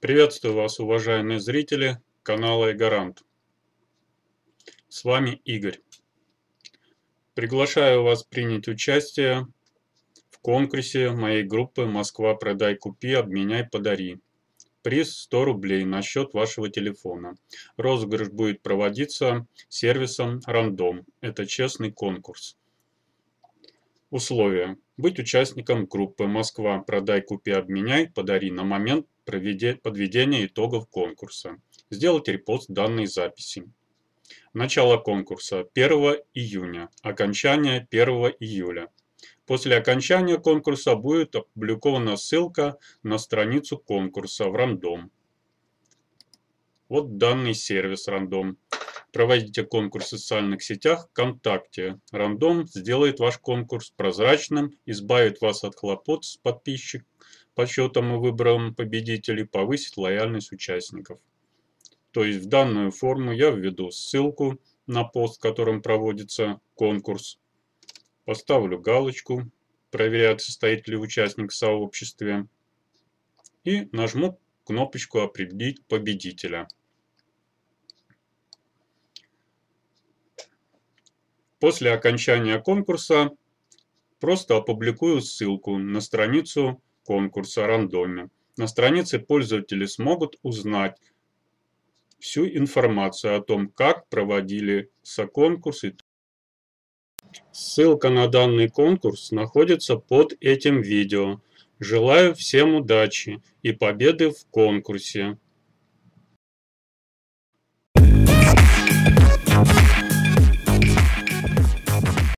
Приветствую вас, уважаемые зрители канала Эгарант. С вами Игорь. Приглашаю вас принять участие в конкурсе моей группы «Москва. Продай, купи, обменяй, подари». Приз 100 рублей на счет вашего телефона. Розыгрыш будет проводиться сервисом «Рандом». Это честный конкурс. Условия. Быть участником группы «Москва. Продай, купи, обменяй. Подари на момент подведения итогов конкурса». Сделать репост данной записи. Начало конкурса 1 июня, окончание 1 июля. После окончания конкурса будет опубликована ссылка на страницу конкурса в рандом. Вот данный сервис рандом. Проводите конкурс в социальных сетях ВКонтакте. Рандом сделает ваш конкурс прозрачным, избавит вас от хлопот с подписчик, подсчетом и выбором победителей, повысит лояльность участников. То есть в данную форму я введу ссылку на пост, в котором проводится конкурс. Поставлю галочку, проверяет состоит ли участник в сообществе. И нажму кнопочку «Определить победителя». После окончания конкурса просто опубликую ссылку на страницу конкурса рандомно. На странице пользователи смогут узнать всю информацию о том, как проводили конкурс. Ссылка на данный конкурс находится под этим видео. Желаю всем удачи и победы в конкурсе!